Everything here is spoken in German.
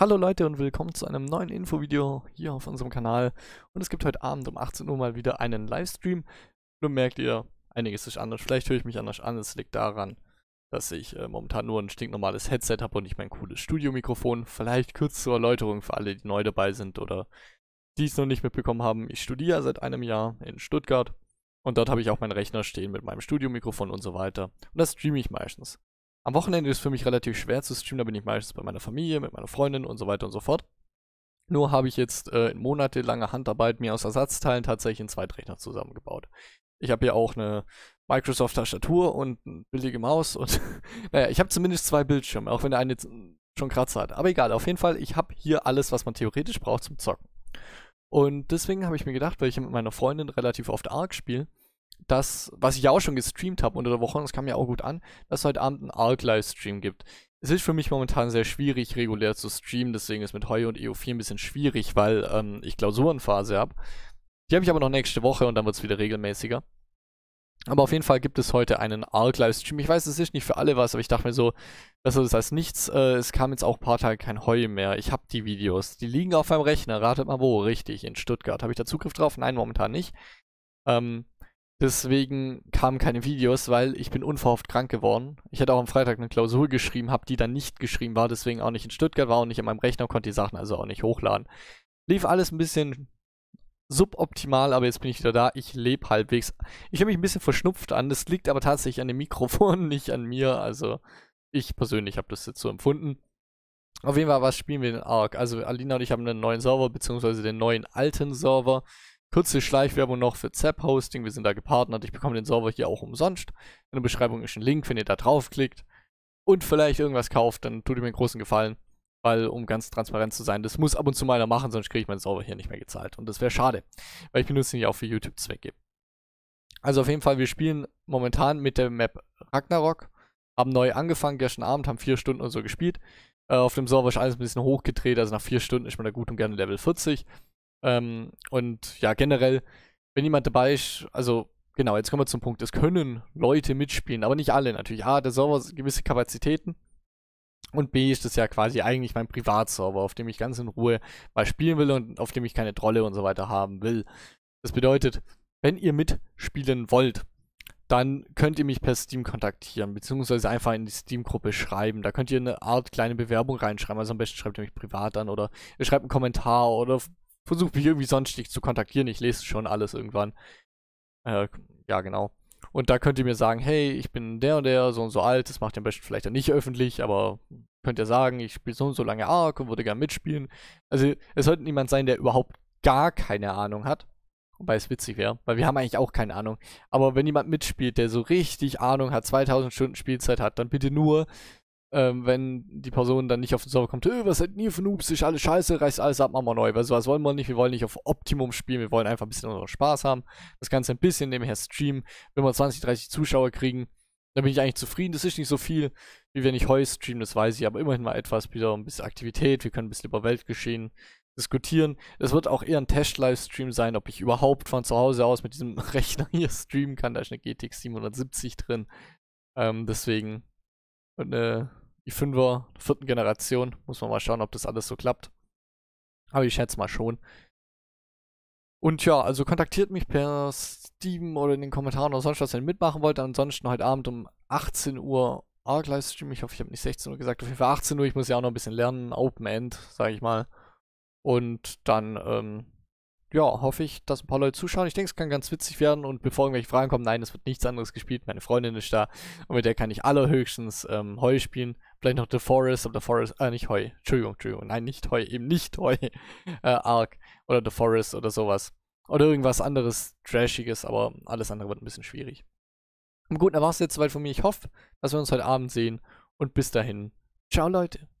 Hallo Leute und willkommen zu einem neuen Infovideo hier auf unserem Kanal. Und es gibt heute Abend um 18 Uhr mal wieder einen Livestream. Nun merkt ihr, einiges ist anders. Vielleicht höre ich mich anders an. Es liegt daran, dass ich äh, momentan nur ein stinknormales Headset habe und nicht mein cooles Studiomikrofon. Vielleicht kurz zur Erläuterung für alle, die neu dabei sind oder die es noch nicht mitbekommen haben. Ich studiere seit einem Jahr in Stuttgart und dort habe ich auch meinen Rechner stehen mit meinem Studiomikrofon und so weiter. Und das streame ich meistens. Am Wochenende ist für mich relativ schwer zu streamen, da bin ich meistens bei meiner Familie, mit meiner Freundin und so weiter und so fort. Nur habe ich jetzt äh, in monatelanger Handarbeit mir aus Ersatzteilen tatsächlich einen Zweitrechner zusammengebaut. Ich habe hier auch eine Microsoft-Tastatur und eine billige Maus und naja, ich habe zumindest zwei Bildschirme, auch wenn der eine schon Kratzer hat. Aber egal, auf jeden Fall, ich habe hier alles, was man theoretisch braucht zum Zocken. Und deswegen habe ich mir gedacht, weil ich mit meiner Freundin relativ oft Arc spiele, das, was ich auch schon gestreamt habe unter der Woche, und das kam ja auch gut an, dass es heute Abend einen arc livestream gibt. Es ist für mich momentan sehr schwierig, regulär zu streamen, deswegen ist mit Heu und EO4 ein bisschen schwierig, weil ähm, ich Klausurenphase habe. Die habe ich aber noch nächste Woche und dann wird es wieder regelmäßiger. Aber auf jeden Fall gibt es heute einen Arc-Livestream. Ich weiß, es ist nicht für alle was, aber ich dachte mir so, besser ist als nichts. Äh, es kam jetzt auch ein paar Tage kein Heu mehr. Ich habe die Videos. Die liegen auf meinem Rechner. Ratet mal wo. Richtig, in Stuttgart. Habe ich da Zugriff drauf? Nein, momentan nicht. Ähm, Deswegen kamen keine Videos, weil ich bin unverhofft krank geworden. Ich hatte auch am Freitag eine Klausur geschrieben, habe die dann nicht geschrieben, war deswegen auch nicht in Stuttgart, war auch nicht in meinem Rechner, konnte die Sachen also auch nicht hochladen. Lief alles ein bisschen suboptimal, aber jetzt bin ich wieder da. Ich lebe halbwegs. Ich habe mich ein bisschen verschnupft an. Das liegt aber tatsächlich an dem Mikrofon, nicht an mir. Also ich persönlich habe das jetzt so empfunden. Auf jeden Fall, was spielen wir in Ark? Also Alina und ich haben einen neuen Server, beziehungsweise den neuen alten Server. Kurze Schleichwerbung noch für Zap Hosting. Wir sind da gepartnert. Ich bekomme den Server hier auch umsonst. In der Beschreibung ist ein Link, wenn ihr da draufklickt und vielleicht irgendwas kauft, dann tut ihr mir einen großen Gefallen. Weil, um ganz transparent zu sein, das muss ab und zu mal einer machen, sonst kriege ich meinen Server hier nicht mehr gezahlt. Und das wäre schade, weil ich benutze ihn ja auch für YouTube-Zwecke. Also auf jeden Fall, wir spielen momentan mit der Map Ragnarok. Haben neu angefangen gestern Abend, haben vier Stunden und so gespielt. Äh, auf dem Server ist alles ein bisschen hochgedreht, also nach vier Stunden ist man da gut und gerne Level 40. Ähm, und ja, generell, wenn jemand dabei ist, also genau, jetzt kommen wir zum Punkt. Es können Leute mitspielen, aber nicht alle natürlich. A, der Server hat gewisse Kapazitäten. Und B ist das ja quasi eigentlich mein Privatserver, auf dem ich ganz in Ruhe mal spielen will und auf dem ich keine Trolle und so weiter haben will. Das bedeutet, wenn ihr mitspielen wollt, dann könnt ihr mich per Steam kontaktieren, beziehungsweise einfach in die Steam-Gruppe schreiben. Da könnt ihr eine Art kleine Bewerbung reinschreiben. Also am besten schreibt ihr mich privat an oder ihr schreibt einen Kommentar oder versuche mich irgendwie sonstig zu kontaktieren. Ich lese schon alles irgendwann. Äh, ja, genau. Und da könnt ihr mir sagen, hey, ich bin der und der, so und so alt, das macht ihr am besten vielleicht dann nicht öffentlich, aber könnt ihr sagen, ich spiele so und so lange Ark und würde gerne mitspielen. Also es sollte niemand sein, der überhaupt gar keine Ahnung hat. Wobei es witzig wäre, weil wir haben eigentlich auch keine Ahnung. Aber wenn jemand mitspielt, der so richtig Ahnung hat, 2000 Stunden Spielzeit hat, dann bitte nur ähm, wenn die Person dann nicht auf den Server kommt, öh, was seid ihr für Noobs, ist alles scheiße, reißt alles ab, machen wir neu. Weil sowas wollen wir nicht, wir wollen nicht auf Optimum spielen, wir wollen einfach ein bisschen unseren Spaß haben, das Ganze ein bisschen nebenher streamen, wenn wir 20, 30 Zuschauer kriegen, dann bin ich eigentlich zufrieden, das ist nicht so viel, wie wenn ich Heu streamen, das weiß ich, aber immerhin mal etwas, wieder ein bisschen Aktivität, wir können ein bisschen über Weltgeschehen diskutieren. Es wird auch eher ein Test-Livestream sein, ob ich überhaupt von zu Hause aus mit diesem Rechner hier streamen kann, da ist eine GTX 770 drin, ähm, deswegen und eine die Fünfer der vierten Generation. Muss man mal schauen, ob das alles so klappt. Aber ich schätze mal schon. Und ja, also kontaktiert mich per Steam oder in den Kommentaren oder sonst was, wenn ihr mitmachen wollt. Ansonsten heute Abend um 18 Uhr Arc-Livestream. Ich hoffe, ich habe nicht 16 Uhr gesagt. Auf jeden Fall 18 Uhr. Ich muss ja auch noch ein bisschen lernen. Open End, sage ich mal. Und dann, ähm, ja, hoffe ich, dass ein paar Leute zuschauen. Ich denke, es kann ganz witzig werden. Und bevor irgendwelche Fragen kommen, nein, es wird nichts anderes gespielt. Meine Freundin ist da. Und mit der kann ich allerhöchstens ähm, Heu spielen, vielleicht noch The Forest, aber The Forest, äh, nicht Heu, Entschuldigung, Entschuldigung, nein, nicht Heu, eben nicht Heu, äh, Ark oder The Forest oder sowas. Oder irgendwas anderes Trashiges, aber alles andere wird ein bisschen schwierig. Gut, dann war es jetzt soweit von mir. Ich hoffe, dass wir uns heute Abend sehen und bis dahin. Ciao, Leute.